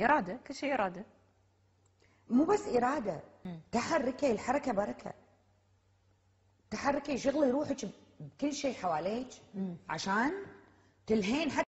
إرادة كل شيء إرادة مو بس إرادة تحركي الحركة بركة تحركي شغلي روحك بكل شيء حواليك عشان تلهين حتى